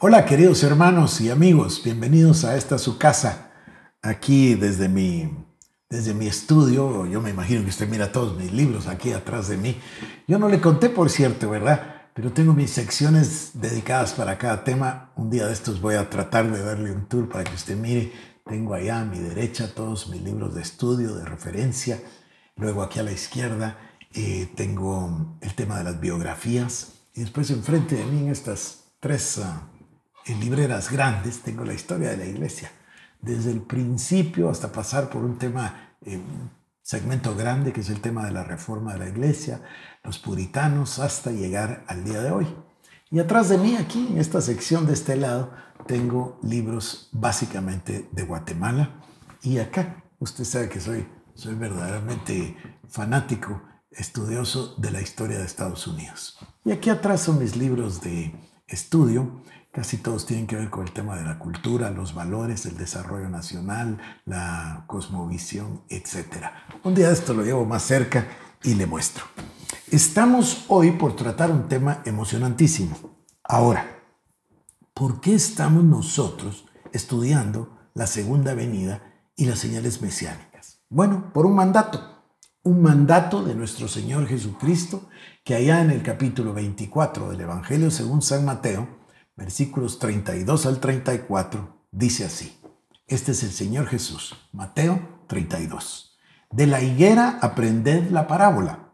Hola queridos hermanos y amigos, bienvenidos a esta su casa, aquí desde mi, desde mi estudio, yo me imagino que usted mira todos mis libros aquí atrás de mí. Yo no le conté, por cierto, ¿verdad? Pero tengo mis secciones dedicadas para cada tema. Un día de estos voy a tratar de darle un tour para que usted mire. Tengo allá a mi derecha todos mis libros de estudio, de referencia. Luego aquí a la izquierda eh, tengo el tema de las biografías. Y después enfrente de mí en estas tres... Ah, en libreras grandes tengo la historia de la iglesia, desde el principio hasta pasar por un tema, un eh, segmento grande que es el tema de la reforma de la iglesia, los puritanos, hasta llegar al día de hoy. Y atrás de mí, aquí, en esta sección de este lado, tengo libros básicamente de Guatemala. Y acá, usted sabe que soy, soy verdaderamente fanático, estudioso de la historia de Estados Unidos. Y aquí atrás son mis libros de estudio Casi todos tienen que ver con el tema de la cultura, los valores, el desarrollo nacional, la cosmovisión, etc. Un día esto lo llevo más cerca y le muestro. Estamos hoy por tratar un tema emocionantísimo. Ahora, ¿por qué estamos nosotros estudiando la segunda venida y las señales mesiánicas? Bueno, por un mandato un mandato de nuestro Señor Jesucristo que allá en el capítulo 24 del Evangelio según San Mateo versículos 32 al 34, dice así. Este es el Señor Jesús, Mateo 32. De la higuera aprended la parábola.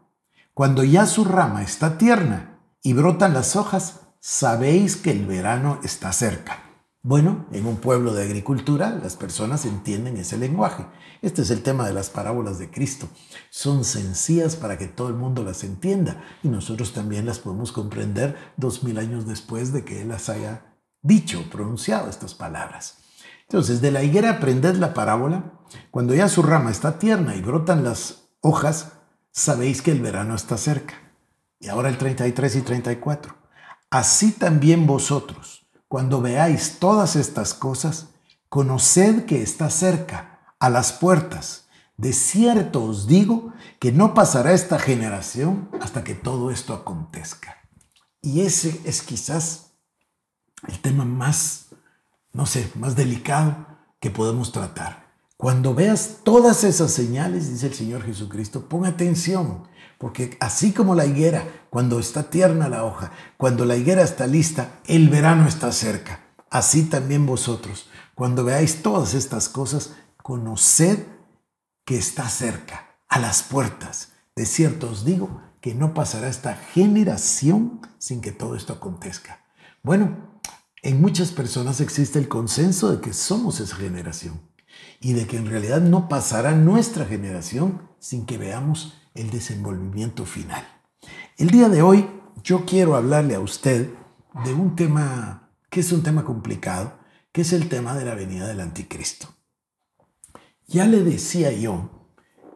Cuando ya su rama está tierna y brotan las hojas, sabéis que el verano está cerca. Bueno, en un pueblo de agricultura las personas entienden ese lenguaje. Este es el tema de las parábolas de Cristo. Son sencillas para que todo el mundo las entienda y nosotros también las podemos comprender dos mil años después de que Él las haya dicho, pronunciado estas palabras. Entonces, de la higuera aprended la parábola. Cuando ya su rama está tierna y brotan las hojas, sabéis que el verano está cerca. Y ahora el 33 y 34. Así también vosotros cuando veáis todas estas cosas, conoced que está cerca, a las puertas. De cierto os digo que no pasará esta generación hasta que todo esto acontezca. Y ese es quizás el tema más, no sé, más delicado que podemos tratar cuando veas todas esas señales, dice el Señor Jesucristo, pon atención, porque así como la higuera, cuando está tierna la hoja, cuando la higuera está lista, el verano está cerca. Así también vosotros, cuando veáis todas estas cosas, conoced que está cerca, a las puertas. De cierto os digo que no pasará esta generación sin que todo esto acontezca. Bueno, en muchas personas existe el consenso de que somos esa generación y de que en realidad no pasará nuestra generación sin que veamos el desenvolvimiento final. El día de hoy yo quiero hablarle a usted de un tema que es un tema complicado, que es el tema de la venida del anticristo. Ya le decía yo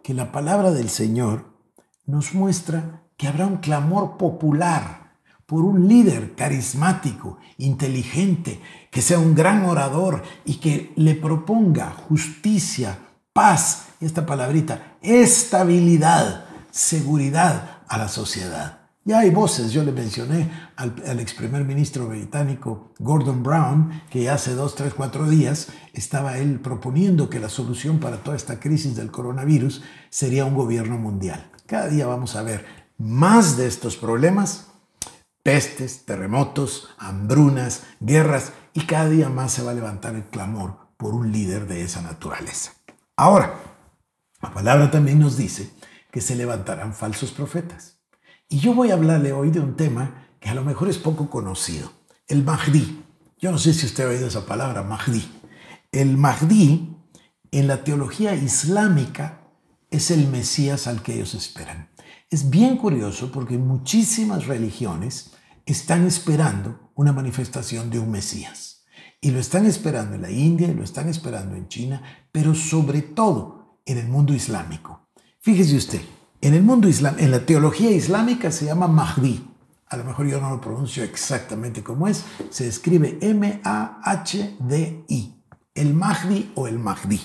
que la palabra del Señor nos muestra que habrá un clamor popular por un líder carismático, inteligente, que sea un gran orador y que le proponga justicia, paz, y esta palabrita, estabilidad, seguridad a la sociedad. Ya hay voces, yo le mencioné al, al, ex primer ministro británico Gordon Brown, que hace dos, tres, cuatro días estaba él proponiendo que la solución para toda esta crisis del coronavirus sería un gobierno mundial. Cada día vamos a ver más de estos problemas pestes, terremotos, hambrunas, guerras, y cada día más se va a levantar el clamor por un líder de esa naturaleza. Ahora, la palabra también nos dice que se levantarán falsos profetas. Y yo voy a hablarle hoy de un tema que a lo mejor es poco conocido, el Mahdi. Yo no sé si usted ha oído esa palabra, Mahdi. El Mahdi en la teología islámica es el Mesías al que ellos esperan. Es bien curioso porque muchísimas religiones están esperando una manifestación de un Mesías. Y lo están esperando en la India, lo están esperando en China, pero sobre todo en el mundo islámico. Fíjese usted, en el mundo islámico, en la teología islámica se llama Mahdi. A lo mejor yo no lo pronuncio exactamente como es. Se escribe M-A-H-D-I. El Mahdi o el Mahdi.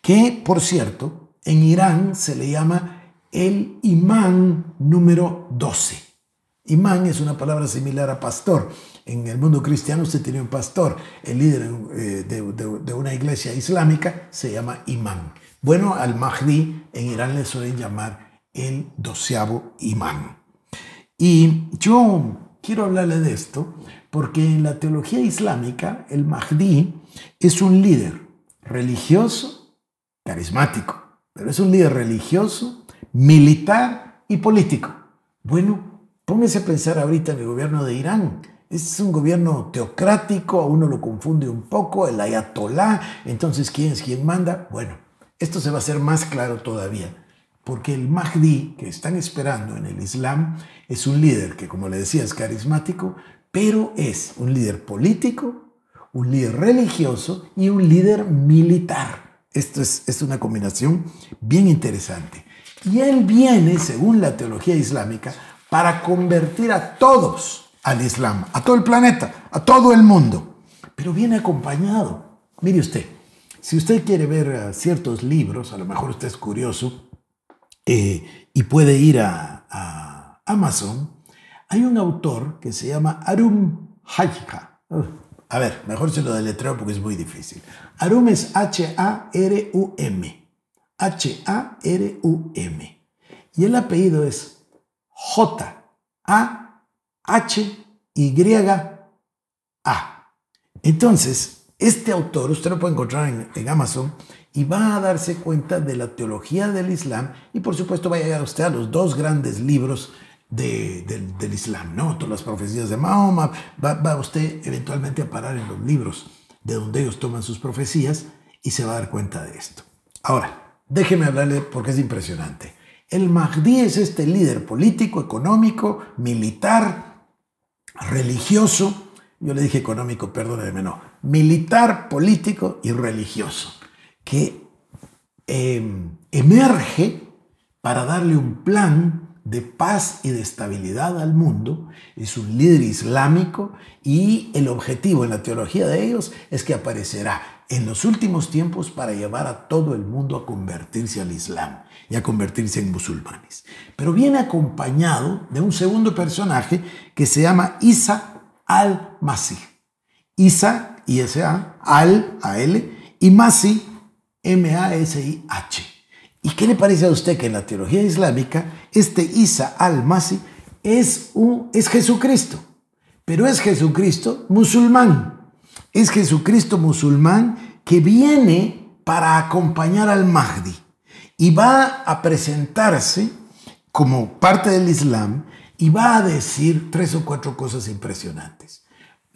Que, por cierto, en Irán se le llama el imán número 12. Imán es una palabra similar a pastor. En el mundo cristiano se tiene un pastor. El líder eh, de, de una iglesia islámica se llama imán. Bueno, al Mahdi en Irán le suelen llamar el doceavo imán. Y yo quiero hablarle de esto porque en la teología islámica el Mahdi es un líder religioso, carismático, pero es un líder religioso, militar y político. Bueno, póngase a pensar ahorita en el gobierno de Irán. Es un gobierno teocrático, a uno lo confunde un poco, el ayatolá, entonces ¿quién es quien manda? Bueno, esto se va a hacer más claro todavía, porque el Mahdi que están esperando en el Islam es un líder que, como le decía, es carismático, pero es un líder político, un líder religioso y un líder militar. Esto es, una combinación bien interesante. Y él viene, según la teología islámica, para convertir a todos al Islam, a todo el planeta, a todo el mundo. Pero viene acompañado. Mire usted, si usted quiere ver eh, ciertos libros, a lo mejor usted es curioso eh, y puede ir a, Amazon, hay un autor que se llama Arum Hajka. a ver, mejor se lo deletreo porque es muy difícil. Harum es H-A-R-U-M. H-A-R-U-M. Y el apellido es J-A-H-Y-A. Entonces, este autor usted lo puede encontrar en, Amazon y va a darse cuenta de la teología del Islam y por supuesto va a llegar usted a los dos grandes libros del Islam, ¿no? Todas las profecías de Mahoma, va, va usted eventualmente a parar en los libros de donde ellos toman sus profecías y se va a dar cuenta de esto. Ahora, déjeme hablarle porque es impresionante. El Mahdi es este líder político, económico, militar, religioso. Yo le dije económico, perdónenme, no. Militar, político y religioso. Que em, emerge para darle un plan de paz y de estabilidad al mundo, es un líder islámico y el objetivo en la teología de ellos es que aparecerá en los últimos tiempos para llevar a todo el mundo a convertirse al Islam y a convertirse en musulmanes. Pero viene acompañado de un segundo personaje que se llama Isa al-Masih. Isa, I-S-A, al, A-L, y Masih, M-A-S-I-H. ¿Y qué le parece a usted que en la teología islámica este Isa al masi es, es Jesucristo? Pero es Jesucristo musulmán. Es Jesucristo musulmán que viene para acompañar al Mahdi y va a presentarse como parte del Islam y va a decir tres o cuatro cosas impresionantes.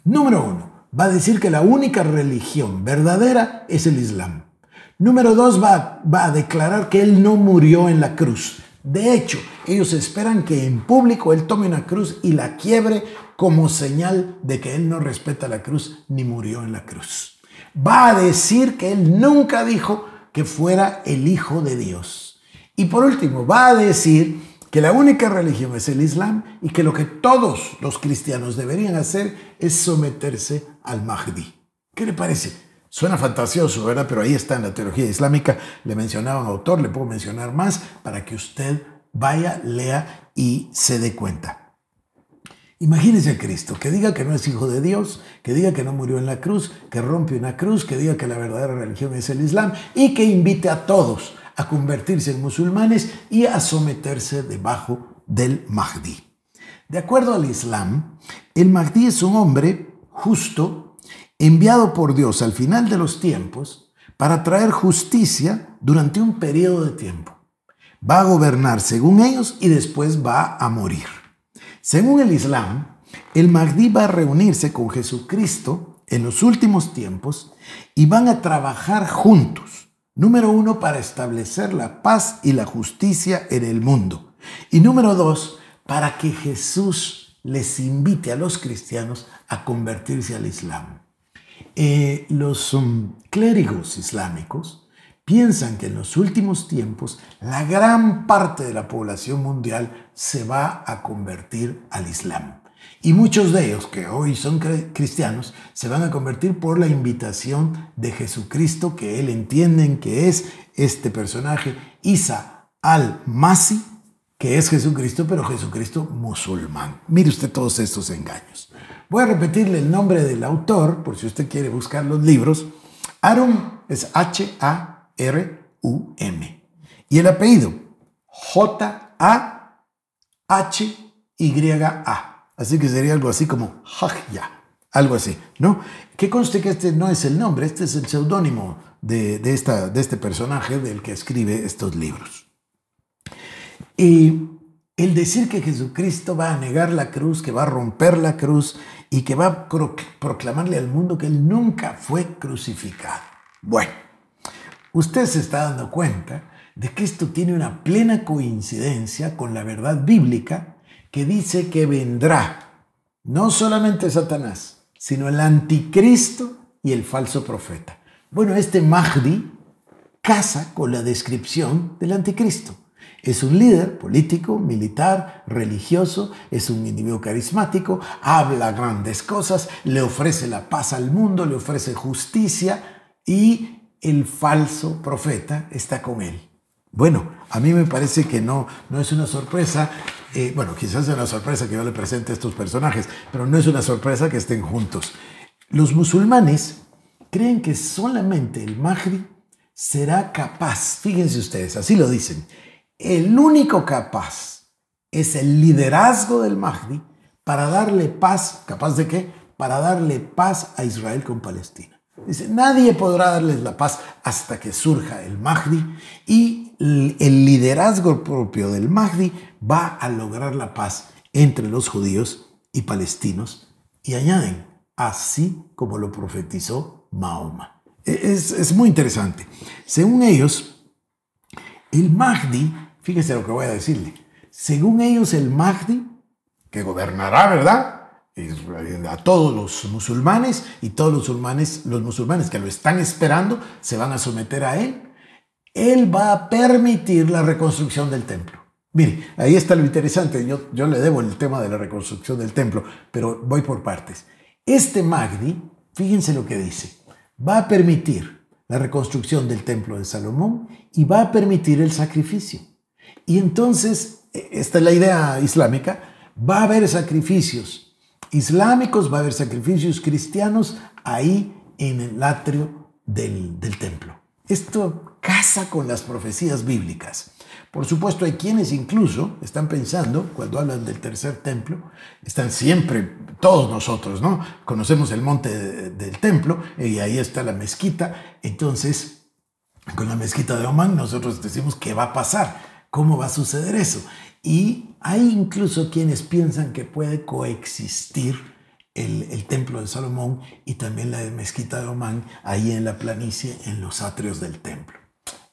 Número uno, va a decir que la única religión verdadera es el Islam. Número dos, va, va a declarar que él no murió en la cruz. De hecho, ellos esperan que en público él tome una cruz y la quiebre como señal de que él no respeta la cruz ni murió en la cruz. Va a decir que él nunca dijo que fuera el Hijo de Dios. Y por último, va a decir que la única religión es el Islam y que lo que todos los cristianos deberían hacer es someterse al Mahdi. ¿Qué le parece? Suena fantasioso, ¿verdad? Pero ahí está en la teología islámica. Le mencionaba un autor, le puedo mencionar más para que usted vaya, lea y se dé cuenta. Imagínese a Cristo, que diga que no es hijo de Dios, que diga que no murió en la cruz, que rompe una cruz, que diga que la verdadera religión es el Islam y que invite a todos a convertirse en musulmanes y a someterse debajo del Mahdi. De acuerdo al Islam, el Mahdi es un hombre justo, enviado por Dios al final de los tiempos para traer justicia durante un periodo de tiempo. Va a gobernar según ellos y después va a morir. Según el Islam, el Magdi va a reunirse con Jesucristo en los últimos tiempos y van a trabajar juntos. Número uno, para establecer la paz y la justicia en el mundo. Y número dos, para que Jesús les invite a los cristianos a convertirse al Islam. Eh, los um, clérigos islámicos piensan que en los últimos tiempos la gran parte de la población mundial se va a convertir al Islam. Y muchos de ellos que hoy son cristianos se van a convertir por la invitación de Jesucristo que él entienden que es este personaje Isa al-Masi, que es Jesucristo, pero Jesucristo musulmán. Mire usted todos estos engaños. Voy a repetirle el nombre del autor, por si usted quiere buscar los libros. Arum es H-A-R-U-M. Y el apellido, J-A-H-Y-A. Así que sería algo así como j-a-h-a, algo así, ¿no? Que conste que este no es el nombre, este es el seudónimo de, esta, de este personaje del que escribe estos libros. Y el decir que Jesucristo va a negar la cruz, que va a romper la cruz, y que va a proclamarle al mundo que él nunca fue crucificado. Bueno, usted se está dando cuenta de que esto tiene una plena coincidencia con la verdad bíblica que dice que vendrá no solamente Satanás, sino el anticristo y el falso profeta. Bueno, este Mahdi casa con la descripción del anticristo. Es un líder político, militar, religioso, es un individuo carismático, habla grandes cosas, le ofrece la paz al mundo, le ofrece justicia y el falso profeta está con él. Bueno, a mí me parece que no, no es una sorpresa, eh, bueno, quizás es una sorpresa que yo le presente a estos personajes, pero no es una sorpresa que estén juntos. Los musulmanes creen que solamente el Mahdi será capaz, fíjense ustedes, así lo dicen, el único capaz es el liderazgo del Mahdi para darle paz, capaz de qué? Para darle paz a Israel con Palestina. Dice, nadie podrá darles la paz hasta que surja el Mahdi y el liderazgo propio del Mahdi va a lograr la paz entre los judíos y palestinos. Y añaden, así como lo profetizó Mahoma. E-, es, es muy interesante. Según ellos, el Mahdi Fíjese lo que voy a decirle. Según ellos, el Mahdi, que gobernará, ¿verdad? a todos los musulmanes y todos los musulmanes, los musulmanes que lo están esperando se van a someter a él. Él va a permitir la reconstrucción del templo. Mire, ahí está lo interesante. Yo, yo le debo el tema de la reconstrucción del templo, pero voy por partes. Este Magdi, fíjense lo que dice, va a permitir la reconstrucción del templo de Salomón y va a permitir el sacrificio. Y entonces, e, esta es la idea islámica, va a haber sacrificios islámicos, va a haber sacrificios cristianos ahí en el atrio del, templo. Esto casa con las profecías bíblicas. Por supuesto, hay quienes incluso están pensando, cuando hablan del tercer templo, están siempre, todos nosotros, ¿no? Conocemos el monte del templo y ahí está la mezquita. Entonces, con la mezquita de Oman, nosotros decimos qué va a pasar. ¿Cómo va a suceder eso? Y hay incluso quienes piensan que puede coexistir el, templo de Salomón y también la mezquita de Omán ahí en la planicie, en los atrios del templo.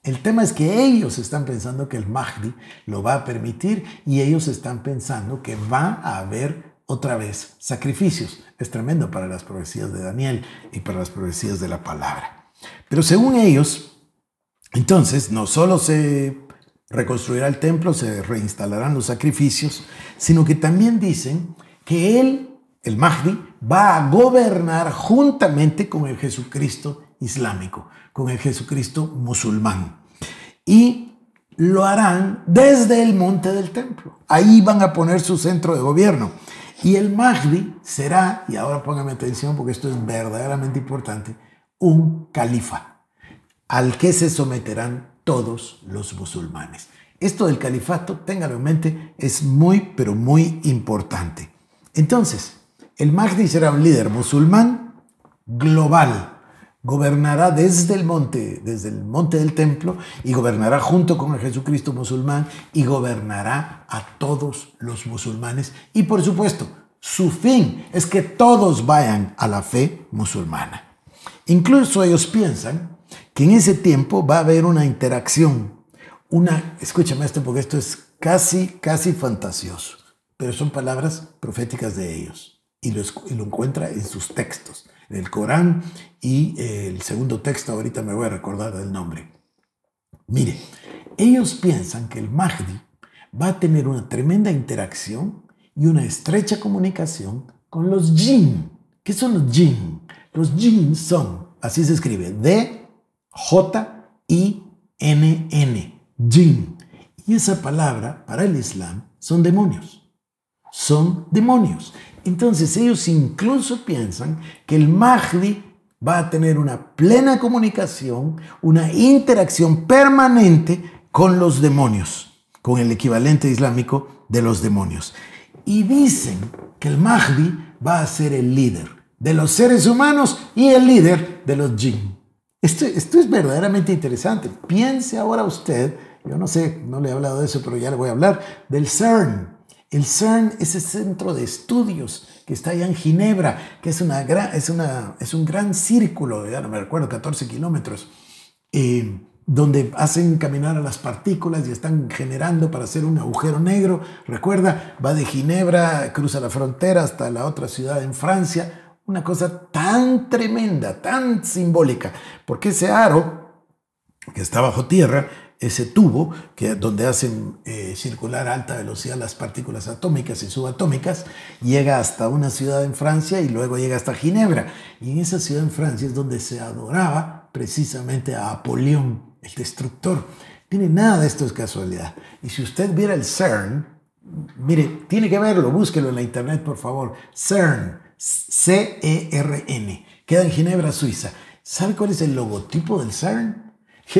El tema es que ellos están pensando que el Mahdi lo va a permitir y ellos están pensando que va a haber otra vez sacrificios. Es tremendo para las profecías de Daniel y para las profecías de la palabra. Pero según ellos, entonces no solo se reconstruirá el templo, se reinstalarán los sacrificios, sino que también dicen que él, el Mahdi, va a gobernar juntamente con el Jesucristo islámico, con el Jesucristo musulmán. Y lo harán desde el monte del templo. Ahí van a poner su centro de gobierno. Y el Mahdi será, y ahora póngame atención porque esto es verdaderamente importante, un califa al que se someterán todos los musulmanes. Esto del califato, téngalo en mente, es muy, pero muy importante. Entonces, el Mahdi será un líder musulmán global. Gobernará desde el monte, desde el monte del templo, y gobernará junto con el Jesucristo musulmán, y gobernará a todos los musulmanes. Y por supuesto, su fin es que todos vayan a la fe musulmana. Incluso ellos piensan que en ese tiempo va a haber una interacción, una, escúchame esto porque esto es casi, casi fantasioso, pero son palabras proféticas de ellos y lo, encuentra en sus textos, en el Corán y el segundo texto, ahorita me voy a recordar el nombre. Mire, ellos piensan que el Mahdi va a tener una tremenda interacción y una estrecha comunicación con los jinn. ¿Qué son los jinn? Los jinn son, así se escribe, de J-I-N-N, jinn. Y esa palabra para el Islam son demonios. Son demonios. Entonces ellos incluso piensan que el Mahdi va a tener una plena comunicación, una interacción permanente con los demonios, con el equivalente islámico de los demonios. Y dicen que el Mahdi va a ser el líder de los seres humanos y el líder de los jinn. Esto, es verdaderamente interesante. Piense ahora usted, yo no sé, no le he hablado de eso, pero ya le voy a hablar, del CERN. El CERN es el centro de estudios que está allá en Ginebra, que es, una, es, es un gran círculo, ya no me recuerdo, 14 kilómetros, eh, donde hacen caminar a las partículas y están generando para hacer un agujero negro. Recuerda, va de Ginebra, cruza la frontera hasta la otra ciudad en Francia, una cosa tan tremenda, tan simbólica, porque ese aro que está bajo tierra, ese tubo que, donde hacen eh, circular a alta velocidad las partículas atómicas y subatómicas, llega hasta una ciudad en Francia y luego llega hasta Ginebra. Y en esa ciudad en Francia es donde se adoraba precisamente a Apolión, el destructor. Tiene nada de esto es casualidad. Y si usted viera el CERN, mire, tiene que verlo, búsquelo en la internet, por favor. CERN, CERN. Queda en Ginebra, Suiza. ¿Sabe cuál es el logotipo del CERN?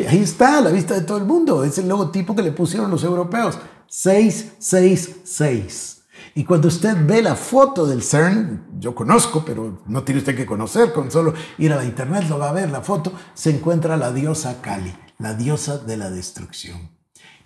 Ahí está, a la vista de todo el mundo. Es el logotipo que le pusieron los europeos. 666. Y cuando usted ve la foto del CERN, yo conozco, pero no tiene usted que conocer, con solo ir a la internet lo va a ver, la foto, se encuentra la diosa Kali, la diosa de la destrucción.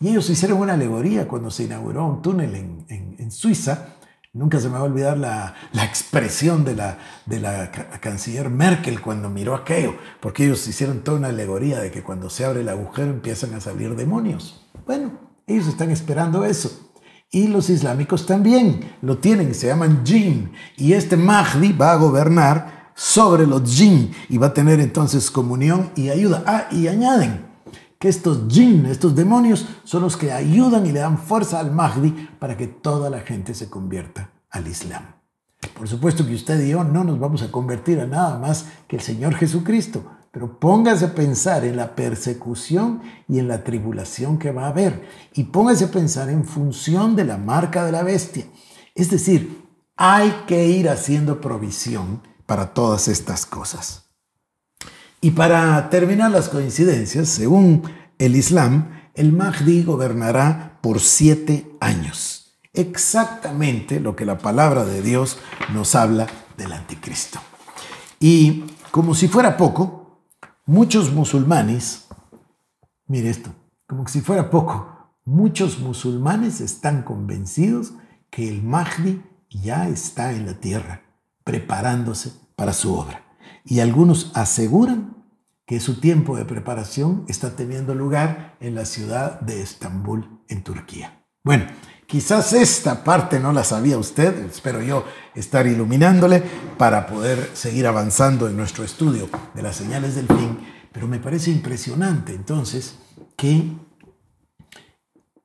Y ellos hicieron una alegoría cuando se inauguró un túnel en Suiza, Nunca se me va a olvidar la, expresión de la, de la canciller Merkel cuando miró a aquello, porque ellos hicieron toda una alegoría de que cuando se abre el agujero empiezan a salir demonios. Bueno, ellos están esperando eso. Y los islámicos también lo tienen, se llaman jin. Y este Mahdi va a gobernar sobre los jin y va a tener entonces comunión y ayuda. Ah, y añaden, que estos jinn, estos demonios, son los que ayudan y le dan fuerza al Mahdi para que toda la gente se convierta al Islam. Por supuesto que usted y yo no nos vamos a convertir a nada más que el Señor Jesucristo, pero póngase a pensar en la persecución y en la tribulación que va a haber, y póngase a pensar en función de la marca de la bestia. Es decir, hay que ir haciendo provisión para todas estas cosas. Y para terminar las coincidencias, según el Islam, el Mahdi gobernará por siete años. Exactamente lo que la palabra de Dios nos habla del anticristo. Y como si fuera poco, muchos musulmanes, mire esto, como si fuera poco, muchos musulmanes están convencidos que el Mahdi ya está en la tierra, preparándose para su obra y algunos aseguran que su tiempo de preparación está teniendo lugar en la ciudad de Estambul, en Turquía. Bueno, quizás esta parte no la sabía usted, espero yo estar iluminándole para poder seguir avanzando en nuestro estudio de las señales del fin, pero me parece impresionante entonces que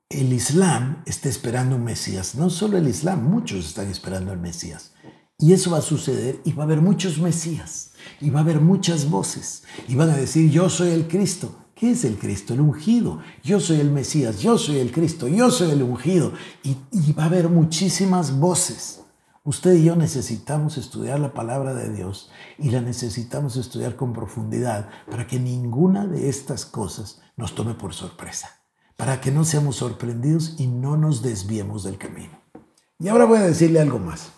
el Islam esté esperando un Mesías, no solo el Islam, muchos están esperando el Mesías, y eso va a suceder y va a haber muchos Mesías y va a haber muchas voces y van a decir, yo soy el Cristo. ¿Qué es el Cristo? El ungido. Yo soy el Mesías, yo soy el Cristo, yo soy el ungido. Y, va a haber muchísimas voces. Usted y yo necesitamos estudiar la palabra de Dios y la necesitamos estudiar con profundidad para que ninguna de estas cosas nos tome por sorpresa, para que no seamos sorprendidos y no nos desviemos del camino. Y ahora voy a decirle algo más.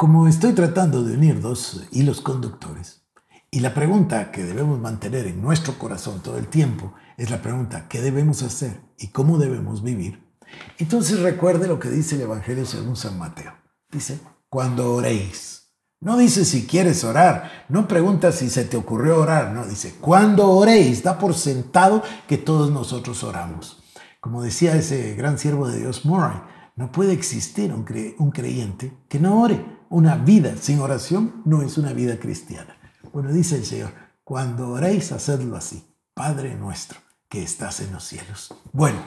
Como estoy tratando de unir dos hilos conductores, y la pregunta que debemos mantener en nuestro corazón todo el tiempo es la pregunta, ¿qué debemos hacer y cómo debemos vivir? Entonces recuerde lo que dice el Evangelio según San Mateo. Dice, cuando oréis. No dice si quieres orar, no pregunta si se te ocurrió orar, no, dice, cuando oréis, da por sentado que todos nosotros oramos. Como decía ese gran siervo de Dios, Murray, no puede existir un creyente que no ore una vida sin oración no es una vida cristiana. Bueno, dice el Señor, cuando oréis, hacedlo así. Padre nuestro, que estás en los cielos. Bueno,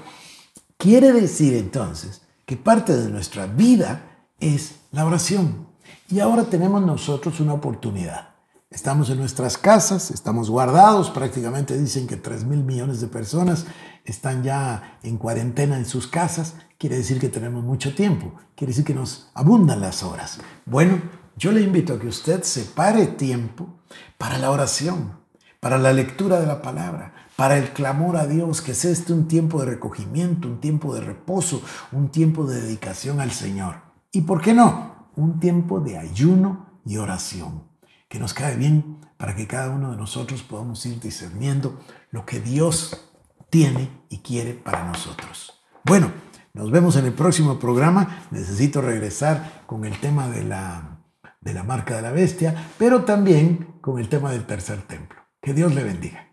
quiere decir entonces que parte de nuestra vida es la oración. Y ahora tenemos nosotros una oportunidad. Estamos en nuestras casas, estamos guardados, prácticamente dicen que 3 mil millones de personas están ya en cuarentena en sus casas, quiere decir que tenemos mucho tiempo, quiere decir que nos abundan las horas. Bueno, yo le invito a que usted separe tiempo para la oración, para la lectura de la palabra, para el clamor a Dios, que sea este un tiempo de recogimiento, un tiempo de reposo, un tiempo de dedicación al Señor. ¿Y por qué no? Un tiempo de ayuno y oración, que nos cae bien para que cada uno de nosotros podamos ir discerniendo lo que Dios tiene y quiere para nosotros. Bueno, nos vemos en el próximo programa. Necesito regresar con el tema de la, de la marca de la bestia, pero también con el tema del tercer templo. Que Dios le bendiga.